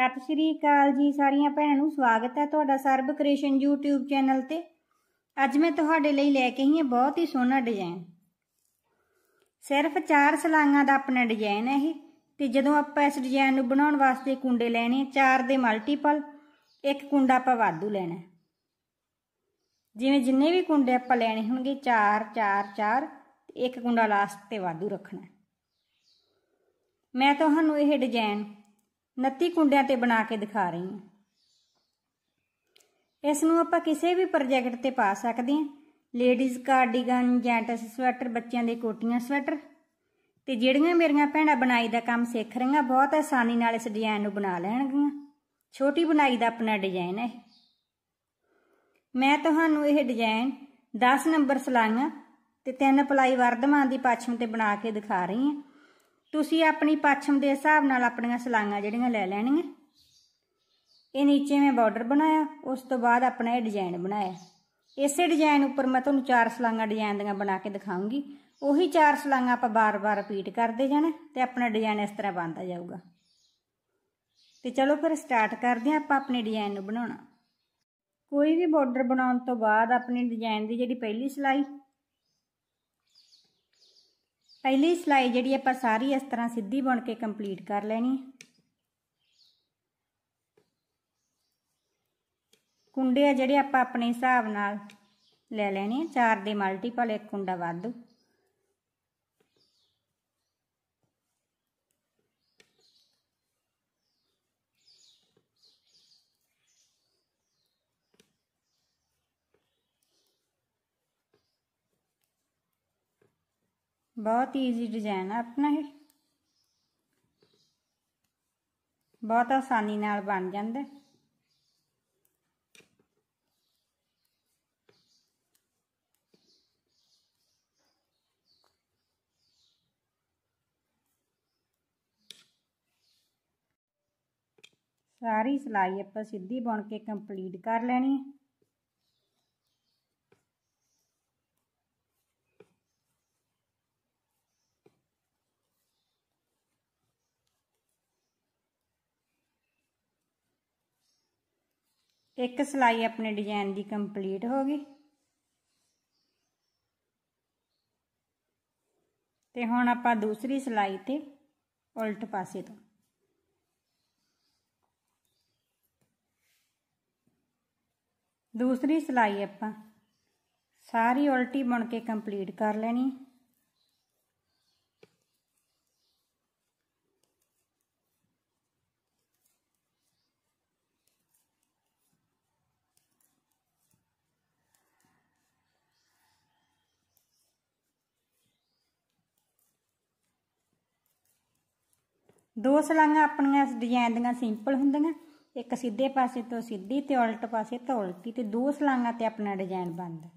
ਸਤਿ ਸ਼੍ਰੀ ਅਕਾਲ ਜੀ ਸਾਰੀਆਂ ਭੈਣਾਂ ਨੂੰ ਸਵਾਗਤ ਹੈ ਤੁਹਾਡਾ ਸਰਬ ਕ੍ਰਿਸ਼ਨ YouTube ਚੈਨਲ ਤੇ ਅੱਜ ਮੈਂ ਤੁਹਾਡੇ ਲਈ ਲੈ ਕੇ ਆਈ ਹਾਂ ਬਹੁਤ ਹੀ ਸੋਹਣਾ ਡਿਜ਼ਾਈਨ ਸਿਰਫ 4 ਸਲਾਈਆਂ ਦਾ ਆਪਣਾ ਡਿਜ਼ਾਈਨ ਹੈ ਇਹ ਤੇ ਜਦੋਂ ਆਪਾਂ ਇਸ ਡਿਜ਼ਾਈਨ ਨੂੰ ਬਣਾਉਣ ਵਾਸਤੇ ਕੁੰਡੇ ਲੈਣੇ ਆ 4 ਦੇ ਮਲਟੀਪਲ ਇੱਕ ਕੁੰਡਾ ਆਪਾਂ ਵਾਧੂ ਲੈਣਾ ਜਿਵੇਂ ਜਿੰਨੇ ਵੀ ਕੁੰਡੇ ਆਪਾਂ ਲੈਣੇ ਹੋਣਗੇ 4 4 4 ਇੱਕ ਕੁੰਡਾ ਲਾਸਟ ਤੇ ਵਾਧੂ ਰੱਖਣਾ ਮੈਂ ਤੁਹਾਨੂੰ ਇਹ ਡਿਜ਼ਾਈਨ 29 ਕੁੰਡਿਆਂ ਤੇ ਬਣਾ ਕੇ ਦਿਖਾ ਰਹੀ ਹਾਂ ਇਸ ਨੂੰ ਆਪਾਂ ਕਿਸੇ ਵੀ ਪ੍ਰੋਜੈਕਟ ਤੇ ਪਾ ਸਕਦੇ ਹਾਂ ਲੇਡੀਜ਼ ਕਾਰਡੀਗਨ ਜੈਂਟਸ ਸਵੈਟਰ ਬੱਚਿਆਂ ਦੇ ਕੋਟੀਆਂ ਸਵੈਟਰ ਤੇ ਜਿਹੜੀਆਂ ਮੇਰੀਆਂ ਭੈਣਾਂ ਬਣਾਈ ਦਾ ਕੰਮ ਸਿੱਖ ਰਹੀਆਂ ਬਹੁਤ ਆਸਾਨੀ ਨਾਲ ਇਸ ਡਿਜ਼ਾਈਨ ਨੂੰ ਬਣਾ ਲੈਣਗੀਆਂ ਛੋਟੀ ਬਣਾਈ ਦਾ ਆਪਣਾ ਡਿਜ਼ਾਈਨ ਹੈ ਮੈਂ ਤੁਹਾਨੂੰ ਇਹ ਡਿਜ਼ਾਈਨ 10 ਨੰਬਰ ਸਲਾਈਆਂ ਤੇ ਤਿੰਨ ਪਲਾਈ ਵਰਦਮਾਂ ਦੀ ਪਾਛਮ ਤੇ ਬਣਾ ਕੇ ਦਿਖਾ ਰਹੀ ਹਾਂ ਤੁਸੀਂ ਆਪਣੀ ਪੱਛਮ ਦੇ ਹਿਸਾਬ ਨਾਲ ਆਪਣੀਆਂ ਸਲਾਈਆਂ ਜਿਹੜੀਆਂ ਲੈ ਲੈਣੀਆਂ ਇਹ ਨੀਚੇ ਮੈਂ ਬਾਰਡਰ ਬਣਾਇਆ ਉਸ ਤੋਂ ਬਾਅਦ ਆਪਣਾ ਇਹ ਡਿਜ਼ਾਈਨ ਬਣਾਇਆ ਇਸੇ ਡਿਜ਼ਾਈਨ ਉੱਪਰ ਮੈਂ ਤੁਹਾਨੂੰ ਚਾਰ ਸਲਾਈਆਂ ਡਿਜ਼ਾਈਨ ਦੀਆਂ ਬਣਾ ਕੇ ਦਿਖਾਉਂਗੀ ਉਹੀ ਚਾਰ ਸਲਾਈਆਂ ਆਪਾਂ ਬਾਰ-ਬਾਰ ਰਿਪੀਟ ਕਰਦੇ ਜਾਣਾ ਤੇ ਆਪਣਾ ਡਿਜ਼ਾਈਨ ਇਸ ਤਰ੍ਹਾਂ ਬਣਦਾ ਜਾਊਗਾ ਤੇ ਚਲੋ ਫਿਰ ਸਟਾਰਟ ਕਰਦੇ ਹਾਂ ਆਪਾਂ ਆਪਣੇ ਡਿਜ਼ਾਈਨ ਨੂੰ ਬਣਾਉਣਾ ਕੋਈ ਵੀ ਬਾਰਡਰ ਬਣਾਉਣ ਤੋਂ ਬਾਅਦ ਆਪਣੇ ਡਿਜ਼ਾਈਨ ਦੀ ਜਿਹੜੀ ਪਹਿਲੀ ਸਲਾਈ ਪਹਿਲੀ ਸਲਾਈ ਜਿਹੜੀ ਆਪਾਂ ਸਾਰੀ ਇਸ ਤਰ੍ਹਾਂ ਸਿੱਧੀ ਬੁਣ ਕੇ ਕੰਪਲੀਟ ਕਰ ਲੈਣੀ ਕੁੰਡੇ ਆ ਜਿਹੜੇ ਆਪਾਂ ਆਪਣੇ ਹਿਸਾਬ ਨਾਲ ਲੈ ਲੈਣੇ ਚਾਰ ਦੇ ਮਲਟੀਪਲ ਇੱਕ ਕੁੰਡਾ ਵਾਧੂ ਬਹੁਤ ਈਜ਼ੀ ਡਿਜ਼ਾਈਨ ਆ ਆਪਣਾ ਇਹ ਬਹੁਤ ਆਸਾਨੀ ਨਾਲ ਬਣ ਜਾਂਦਾ ਸਾਰੀ ਸਲਾਈ ਆਪਾਂ ਸਿੱਧੀ ਬੁਣ ਕੇ ਕੰਪਲੀਟ ਕਰ ਲੈਣੀ ਹੈ ਇੱਕ ਸਲਾਈ ਆਪਣੇ ਡਿਜ਼ਾਈਨ ਦੀ ਕੰਪਲੀਟ ਹੋ ਗਈ ਤੇ ਹੁਣ ਆਪਾਂ ਦੂਸਰੀ ਸਲਾਈ ਤੇ ਉਲਟ ਪਾਸੇ ਤੋਂ ਦੂਸਰੀ ਸਲਾਈ ਆਪਾਂ ਸਾਰੀ ਉਲਟੀ ਬਣ ਕੇ ਕੰਪਲੀਟ ਕਰ ਲੈਣੀ ਦੋ ਸਲਾਂਗਾ ਆਪਣੀਆਂ ਇਸ ਡਿਜ਼ਾਈਨ ਦੀਆਂ ਸਿੰਪਲ ਹੁੰਦੀਆਂ ਇੱਕ ਸਿੱਧੇ ਪਾਸੇ ਤੋਂ ਸਿੱਧੀ ਤੇ ਉਲਟ ਪਾਸੇ ਤੋਂ ਉਲਟੀ ਤੇ ਦੋ ਸਲਾਂਗਾ ਤੇ ਆਪਣਾ ਡਿਜ਼ਾਈਨ ਬਣਦਾ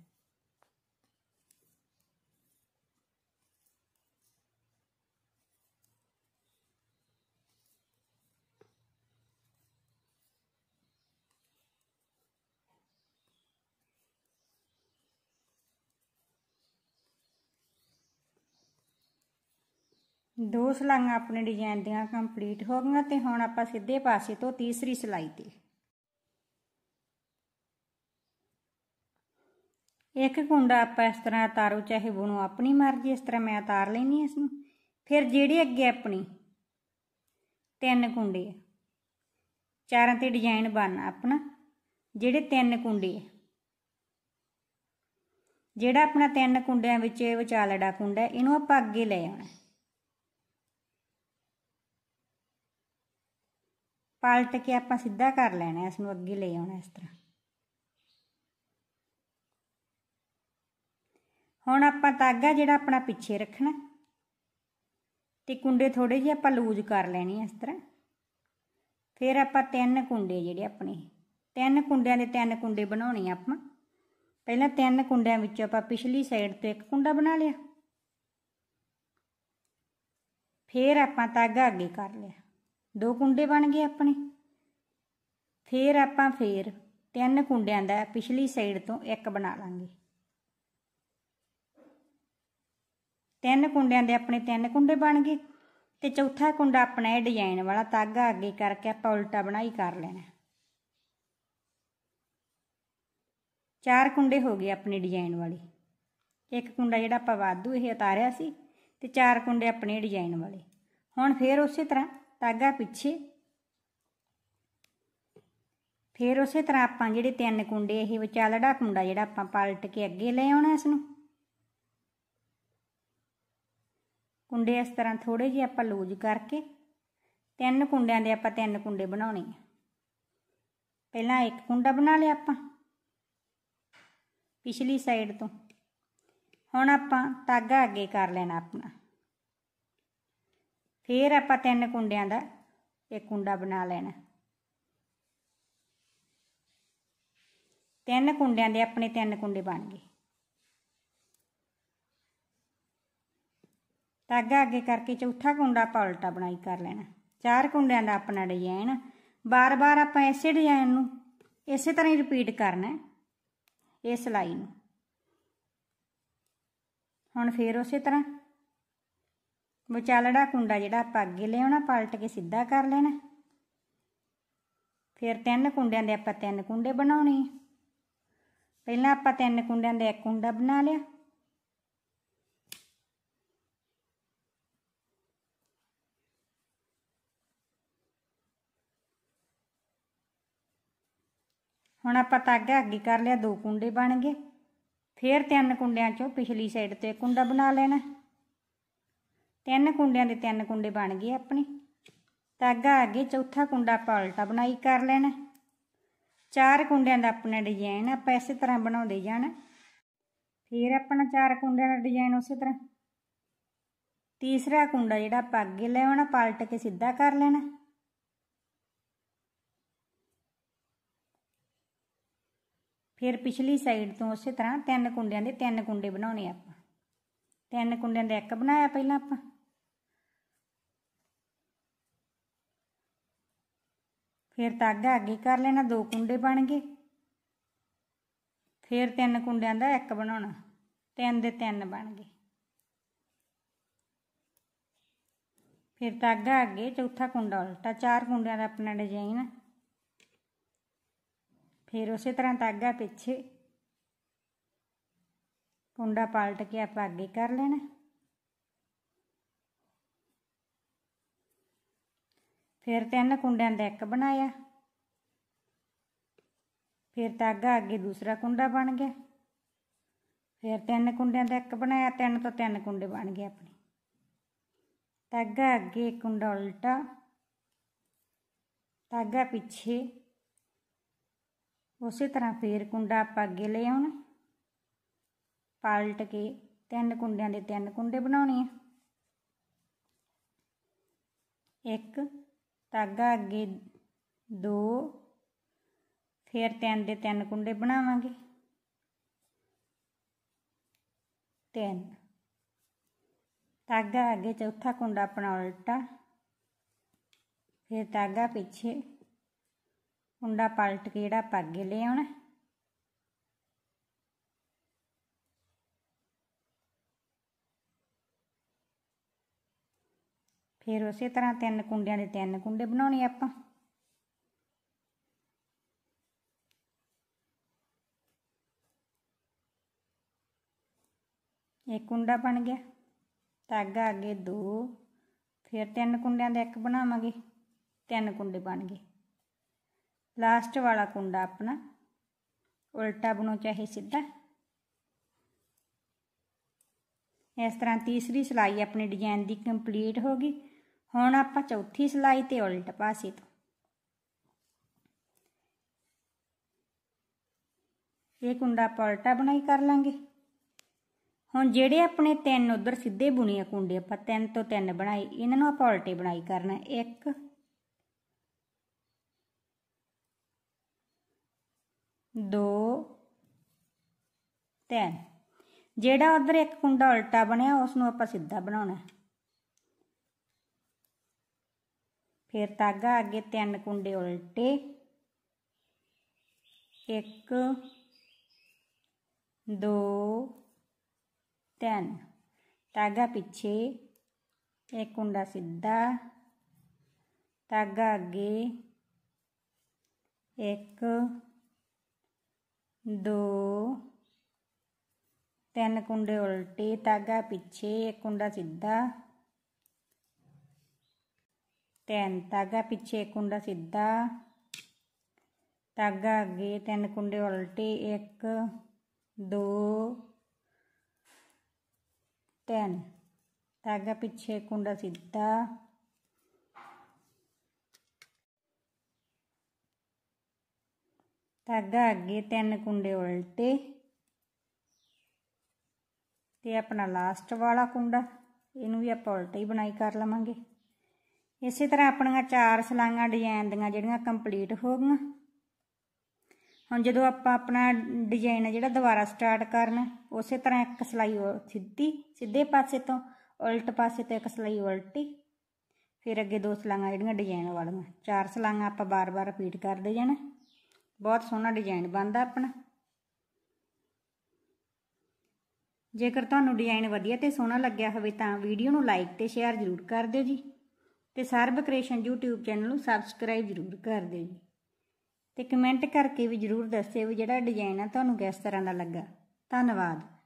ਦੋ ਸਲਾਈਆਂ ਆਪਣੇ ਡਿਜ਼ਾਈਨ ਦੀਆਂ ਕੰਪਲੀਟ ਹੋ ਗਈਆਂ ਤੇ ਹੁਣ ਆਪਾਂ ਸਿੱਧੇ ਪਾਸੇ ਤੋਂ ਤੀਸਰੀ ਸਲਾਈ ਤੇ ਇੱਕ ਕੁੰਡਾ ਆਪਾਂ ਇਸ ਤਰ੍ਹਾਂ ਤਾਰੂ ਚਾਹੇ ਬੁਣੋ ਆਪਣੀ ਮਰਜ਼ੀ ਇਸ ਤਰ੍ਹਾਂ ਮੈਂ ਤਾਰ ਲੈਣੀ ਇਸ ਨੂੰ ਫਿਰ ਜਿਹੜੀ ਅੱਗੇ ਆਪਣੀ ਤਿੰਨ ਕੁੰਡੇ ਚਾਰਾਂ ਤੇ ਡਿਜ਼ਾਈਨ ਬਣਨਾ ਆਪਣਾ ਜਿਹੜੇ ਤਿੰਨ ਕੁੰਡੇ ਜਿਹੜਾ ਆਪਣਾ ਤਿੰਨ ਕੁੰਡਿਆਂ ਵਿੱਚ ਇਹ ਵਿਚਾਲੜਾ ਕੁੰਡਾ ਇਹਨੂੰ ਆਪਾਂ ਅੱਗੇ ਲੈ ਆਉਣਾ ਪਲਟ ਕੇ ਆਪਾਂ ਸਿੱਧਾ ਕਰ ਲੈਣਾ ਇਸ ਨੂੰ ਅੱਗੇ ਲੈ ਆਉਣਾ ਇਸ ਤਰ੍ਹਾਂ ਹੁਣ ਆਪਾਂ ਤਾਗਾ ਜਿਹੜਾ ਆਪਣਾ ਪਿੱਛੇ ਰੱਖਣਾ ਤੇ ਕੁੰਡੇ ਥੋੜੇ ਜਿਹਾ ਆਪਾਂ ਲੂਜ਼ ਕਰ ਲੈਣੇ ਇਸ ਤਰ੍ਹਾਂ ਫਿਰ ਆਪਾਂ ਤਿੰਨ ਕੁੰਡੇ ਜਿਹੜੇ ਆਪਣੇ ਤਿੰਨ ਕੁੰਡਿਆਂ ਦੇ ਤਿੰਨ ਕੁੰਡੇ ਬਣਾਉਣੇ ਆਪਾਂ ਪਹਿਲਾਂ ਤਿੰਨ ਕੁੰਡਿਆਂ ਵਿੱਚੋਂ ਆਪਾਂ ਪਿਛਲੀ ਸਾਈਡ ਤੋਂ ਇੱਕ ਕੁੰਡਾ ਬਣਾ ਲਿਆ ਫਿਰ ਆਪਾਂ ਤਾਗਾ ਅੱਗੇ ਕਰ ਲਿਆ ਦੋ ਕੁੰਡੇ ਬਣ ਗਏ ਆਪਣੇ ਫੇਰ ਆਪਾਂ ਫੇਰ ਤਿੰਨ ਕੁੰਡਿਆਂ ਦਾ ਪਿਛਲੀ ਸਾਈਡ ਤੋਂ ਇੱਕ ਬਣਾ ਲਾਂਗੇ ਤਿੰਨ ਕੁੰਡਿਆਂ ਦੇ ਆਪਣੇ ਤਿੰਨ ਕੁੰਡੇ ਬਣ ਗਏ ਤੇ ਚੌਥਾ ਕੁੰਡਾ ਆਪਣਾ ਇਹ ਡਿਜ਼ਾਈਨ ਵਾਲਾ ਤਾਗਾ ਅੱਗੇ ਕਰਕੇ ਆਪਾਂ ਉਲਟਾ ਬਣਾਈ ਕਰ ਲੈਣਾ ਚਾਰ ਕੁੰਡੇ ਹੋ ਗਏ ਆਪਣੇ ਡਿਜ਼ਾਈਨ ਵਾਲੇ ਇੱਕ ਕੁੰਡਾ ਜਿਹੜਾ ਆਪਾਂ ਵਾਧੂ ਇਹ ਉਤਾਰਿਆ ਸੀ ਤੇ ਚਾਰ ਕੁੰਡੇ ਆਪਣੇ ਡਿਜ਼ਾਈਨ ਵਾਲੇ ਹੁਣ ਫੇਰ ਉਸੇ ਤਰ੍ਹਾਂ ਤਾਗਾ ਪਿੱਛੇ ਫਿਰ ਉਸੇ ਤਰ੍ਹਾਂ ਆਪਾਂ ਜਿਹੜੇ ਤਿੰਨ ਕੁੰਡੇ ਇਹ ਵਿਚਾਲੜਾ ਕੁੰਡਾ ਜਿਹੜਾ ਆਪਾਂ ਪਲਟ ਕੇ ਅੱਗੇ ਲੈ ਆਉਣਾ ਇਸ ਨੂੰ ਕੁੰਡੇ ਇਸ ਤਰ੍ਹਾਂ ਥੋੜੇ ਜਿਹਾ ਆਪਾਂ ਲੂਜ ਕਰਕੇ ਤਿੰਨ ਕੁੰਡਿਆਂ ਦੇ ਆਪਾਂ ਤਿੰਨ ਕੁੰਡੇ ਬਣਾਉਣੇ ਆ ਪਹਿਲਾਂ ਇੱਕ ਕੁੰਡਾ ਬਣਾ ਲਿਆ ਆਪਾਂ ਪਿਛਲੀ ਸਾਈਡ ਤੋਂ ਹੁਣ ਆਪਾਂ ਤਾਗਾ ਅੱਗੇ ਕਰ ਲੈਣਾ ਆਪਣਾ ਫਿਰ ਆਪਾਂ ਤਿੰਨ ਕੁੰਡਿਆਂ ਦਾ ਇੱਕ ਕੁੰਡਾ ਬਣਾ ਲੈਣਾ ਤਿੰਨ ਕੁੰਡਿਆਂ ਦੇ ਆਪਣੇ ਤਿੰਨ ਕੁੰਡੇ ਬਣ ਗਏ ਧਾਗਾ ਅੱਗੇ ਕਰਕੇ ਚੌਥਾ ਕੁੰਡਾ ਆਪਾਂ ਉਲਟਾ ਬਣਾਈ ਕਰ ਲੈਣਾ ਚਾਰ ਕੁੰਡਿਆਂ ਦਾ ਆਪਣਾ ਡਿਜ਼ਾਈਨ ਬਾਰ-ਬਾਰ ਆਪਾਂ ਐਸੇ ਡਿਜ਼ਾਈਨ ਨੂੰ ਇਸੇ ਤਰ੍ਹਾਂ ਹੀ ਰਿਪੀਟ ਕਰਨਾ ਇਸ ਲਾਈਨ ਨੂੰ ਹੁਣ ਫੇਰ ਉਸੇ ਤਰ੍ਹਾਂ ਵਿਚਾਲੜਾ ਕੁੰਡਾ ਜਿਹੜਾ ਆਪਾਂ ਅੱਗੇ ਲਿਆਉਣਾ ਪਲਟ ਕੇ ਸਿੱਧਾ ਕਰ ਲੈਣਾ ਫਿਰ ਤਿੰਨ ਕੁੰਡਿਆਂ ਦੇ ਆਪਾਂ ਤਿੰਨ ਕੁੰਡੇ ਬਣਾਉਣੇ ਪਹਿਲਾਂ ਆਪਾਂ ਤਿੰਨ ਕੁੰਡਿਆਂ ਦੇ ਇੱਕ ਕੁੰਡਾ ਬਣਾ ਲਿਆ ਹੁਣ ਆਪਾਂ ਤਾਗਾ ਅੱਗੇ ਕਰ ਲਿਆ ਦੋ ਕੁੰਡੇ ਬਣ ਗਏ ਫਿਰ ਤਿੰਨ ਕੁੰਡਿਆਂ ਚੋਂ ਪਿਛਲੀ ਸਾਈਡ ਤੇ ਕੁੰਡਾ ਬਣਾ ਲੈਣਾ ਤਿੰਨ ਕੁੰਡਿਆਂ ਦੇ ਤਿੰਨ ਕੁੰਡੇ ਬਣ ਗਏ ਆਪਣੇ ਤਾਗਾ ਅੱਗੇ ਚੌਥਾ ਕੁੰਡਾ ਆਪਾਂ ਉਲਟਾ ਬਣਾਈ ਕਰ ਲੈਣਾ ਚਾਰ ਕੁੰਡਿਆਂ ਦਾ ਆਪਣਾ ਡਿਜ਼ਾਈਨ ਆਪਾਂ ਇਸੇ ਤਰ੍ਹਾਂ ਬਣਾਉਂਦੇ ਜਾਣਾ ਫਿਰ ਆਪਣਾ ਚਾਰ ਕੁੰਡਿਆਂ ਦਾ ਡਿਜ਼ਾਈਨ ਉਸੇ ਤਰ੍ਹਾਂ ਤੀਸਰਾ ਕੁੰਡਾ ਜਿਹੜਾ ਆਪਾਂ ਅੱਗੇ ਲੈ ਆਉਣਾ ਪਲਟ ਕੇ ਸਿੱਧਾ ਕਰ ਲੈਣਾ ਫਿਰ ਪਿਛਲੀ ਸਾਈਡ ਤੋਂ ਉਸੇ ਤਰ੍ਹਾਂ ਤਿੰਨ ਕੁੰਡਿਆਂ ਦੇ ਤਿੰਨ ਕੁੰਡੇ ਬਣਾਉਣੇ ਆਪਾਂ ਤਿੰਨ ਕੁੰਡਿਆਂ ਦਾ ਇੱਕ ਬਣਾਇਆ ਪਹਿਲਾਂ ਆਪਾਂ ਫਿਰ ਤਾਗਾ ਅੱਗੇ ਕਰ ਲੈਣਾ ਦੋ ਕੁੰਡੇ ਬਣ ਗਏ ਫਿਰ ਤਿੰਨ ਕੁੰਡਿਆਂ ਦਾ ਇੱਕ ਬਣਾਉਣਾ ਤਿੰਨ ਦੇ ਤਿੰਨ ਬਣ ਗਏ ਫਿਰ ਤਾਗਾ ਅੱਗੇ ਚੌਥਾ ਕੁੰਡਾ ਉਲਟਾ ਚਾਰ ਕੁੰਡਿਆਂ ਦਾ ਆਪਣਾ ਡਿਜ਼ਾਈਨ ਫਿਰ ਉਸੇ ਤਰ੍ਹਾਂ ਤਾਗਾ ਪਿੱਛੇ ਕੁੰਡਾ ਪਲਟ ਕੇ ਆਪਾਂ ਅੱਗੇ ਕਰ ਲੈਣਾ ਫਿਰ ਤਿੰਨ ਕੁੰਡਿਆਂ ਦਾ ਇੱਕ ਬਣਾਇਆ ਫਿਰ ਤਾਗਾ ਅੱਗੇ ਦੂਸਰਾ ਕੁੰਡਾ ਬਣ ਗਿਆ ਫਿਰ ਤਿੰਨ ਕੁੰਡਿਆਂ ਦਾ ਇੱਕ ਬਣਾਇਆ ਤਿੰਨ ਤੋਂ ਤਿੰਨ ਕੁੰਡੇ ਬਣ ਗਏ ਆਪਣੇ ਤਾਗਾ ਅੱਗੇ ਕੁੰਡਾ ਉਲਟਾ ਤਾਗਾ ਪਿੱਛੇ ਉਸੇ ਤਰ੍ਹਾਂ ਫੇਰ ਕੁੰਡਾ ਆਪਾਂ ਅੱਗੇ ਲੈ ਆਉਣਾ ਪਲਟ ਕੇ ਤਿੰਨ ਕੁੰਡਿਆਂ ਦੇ ਤਿੰਨ ਕੁੰਡੇ ਬਣਾਉਣੇ ਆ ਇੱਕ ਤਾਗਾ ਅੱਗੇ ਦੋ ਫਿਰ ਤਿੰਨ ਦੇ ਤਿੰਨ ਕੁੰਡੇ ਬਣਾਵਾਂਗੇ ਤਿੰਨ ਤਾਗਾ ਅੱਗੇ ਚੌਥਾ ਕੁੰਡਾ ਆਪਣਾ ਉਲਟਾ ਫਿਰ ਤਾਗਾ ਪਿੱਛੇ ਕੁੰਡਾ ਪਲਟ ਕੇ ਜਿਹੜਾ ਆਪਾਂ ਅੱਗੇ ਲੈ ਆਉਣਾ ਫਿਰ ਉਸੇ ਤਰ੍ਹਾਂ ਤਿੰਨ ਕੁੰਡਿਆਂ ਦੇ ਤਿੰਨ ਕੁੰਡੇ ਬਣਾਉਣੇ ਆਪਾਂ ਇੱਕ ਕੁੰਡਾ ਬਣ ਗਿਆ ਧਾਗਾ ਅੱਗੇ ਦੋ ਫਿਰ ਤਿੰਨ ਕੁੰਡਿਆਂ ਦਾ ਇੱਕ ਬਣਾਵਾਂਗੇ ਤਿੰਨ ਕੁੰਡੇ ਬਣ ਗਏ ਲਾਸਟ ਵਾਲਾ ਕੁੰਡਾ ਆਪਣਾ ਉਲਟਾ ਬਣੋ ਚਾਹੇ ਸਿੱਧਾ ਇਸ ਤਰ੍ਹਾਂ ਤੀਸਰੀ ਸਿਲਾਈ ਆਪਣੇ ਡਿਜ਼ਾਈਨ ਦੀ ਕੰਪਲੀਟ ਹੋ ਗਈ ਹੁਣ ਆਪਾਂ ਚੌਥੀ ਸਲਾਈ ਤੇ ਉਲਟ ਪਾਸੇ ਤੋਂ ਇਹ ਕੁੰਡਾ ਪਲਟਾ ਬਣਾਈ ਕਰ ਲਾਂਗੇ ਹੁਣ ਜਿਹੜੇ ਆਪਣੇ ਤਿੰਨ ਉਧਰ ਸਿੱਧੇ ਬੁਣੇ ਕੁੰਡੇ ਆਪਾਂ ਤਿੰਨ ਤੋਂ ਤਿੰਨ ਬਣਾਏ ਇਹਨਾਂ ਨੂੰ ਆਪਾਂ ਉਲਟੇ ਬਣਾਈ ਕਰਨਾ ਇੱਕ ਦੋ ਤਿੰਨ ਜਿਹੜਾ ਉਧਰ ਇੱਕ ਕੁੰਡਾ ਉਲਟਾ ਬਣਿਆ ਉਸ ਨੂੰ ਆਪਾਂ ਸਿੱਧਾ ਬਣਾਉਣਾ ਹੈ ਫਿਰ ਤਾਗਾ ਅੱਗੇ ਤਿੰਨ ਕੁੰਡੇ ਉਲਟੇ ਇੱਕ ਦੋ ਤਿੰਨ ਤਾਗਾ ਪਿੱਛੇ ਇੱਕ ਕੁੰਡਾ ਸਿੱਧਾ ਤਾਗਾ ਅੱਗੇ ਇੱਕ ਦੋ ਤਿੰਨ ਕੁੰਡੇ ਉਲਟੇ ਤਾਗਾ ਪਿੱਛੇ ਇੱਕ ਕੁੰਡਾ ਸਿੱਧਾ ਤਿੰਨ ਤਾਗਾ ਪਿੱਛੇ ਕੁੰਡਾ ਸਿੱਧਾ ਤਾਗਾ ਅੱਗੇ ਤਿੰਨ ਕੁੰਡੇ ਉਲਟੇ 1 2 ਤਿੰਨ ਤਾਗਾ ਪਿੱਛੇ ਕੁੰਡਾ ਸਿੱਧਾ ਤਾਗਾ ਅੱਗੇ ਤਿੰਨ ਕੁੰਡੇ ਉਲਟੇ ਤੇ ਆਪਣਾ ਲਾਸਟ ਵਾਲਾ ਕੁੰਡਾ ਇਹਨੂੰ ਵੀ ਆਪਾਂ ਉਲਟਾ ਹੀ ਬਣਾਈ ਕਰ ਲਵਾਂਗੇ ਇਸੇ ਤਰ੍ਹਾਂ ਆਪਣੀਆਂ ਚਾਰ ਸਲਾਈਆਂ ਡਿਜ਼ਾਈਨ ਦੀਆਂ ਜਿਹੜੀਆਂ ਕੰਪਲੀਟ ਹੋ ਗਈਆਂ ਹੁਣ ਜਦੋਂ ਆਪਾਂ ਆਪਣਾ ਡਿਜ਼ਾਈਨ ਜਿਹੜਾ ਦੁਬਾਰਾ ਸਟਾਰਟ ਕਰਨਾ ਉਸੇ ਤਰ੍ਹਾਂ ਇੱਕ ਸਲਾਈ ਸਿੱਧੀ ਸਿੱਧੇ ਪਾਸੇ ਤੋਂ ਉਲਟ ਪਾਸੇ ਤੋਂ ਇੱਕ ਸਲਾਈ ਉਲਟੀ ਫਿਰ ਅੱਗੇ ਦੋ ਸਲਾਈਆਂ ਜਿਹੜੀਆਂ ਡਿਜ਼ਾਈਨ ਵਾਲੀਆਂ ਚਾਰ ਸਲਾਈਆਂ ਆਪਾਂ ਬਾਰ-ਬਾਰ ਰਿਪੀਟ ਕਰਦੇ ਜਾਣਾ ਬਹੁਤ ਸੋਹਣਾ ਡਿਜ਼ਾਈਨ ਬਣਦਾ ਆਪਣਾ ਜੇਕਰ ਤੁਹਾਨੂੰ ਡਿਜ਼ਾਈਨ ਵਧੀਆ ਤੇ ਸੋਹਣਾ ਲੱਗਿਆ ਹੋਵੇ ਤਾਂ ਵੀਡੀਓ ਨੂੰ ਲਾਈਕ ਤੇ ਸ਼ੇਅਰ ਜ਼ਰੂਰ ਕਰ ਦਿਓ ਜੀ ਤੇ ਸਰਬ ਕ੍ਰੇਸ਼ਨ YouTube ਚੈਨਲ ਨੂੰ ਸਬਸਕ੍ਰਾਈਬ ਜ਼ਰੂਰ ਕਰ ਦਿਓ ਜੀ ਤੇ ਕਮੈਂਟ ਕਰਕੇ ਵੀ ਜ਼ਰੂਰ ਦੱਸਿਓ ਵੀ ਜਿਹੜਾ ਡਿਜ਼ਾਈਨ ਆ ਤੁਹਾਨੂੰ ਕਿਸ ਤਰ੍ਹਾਂ ਦਾ ਲੱਗਾ ਧੰਨਵਾਦ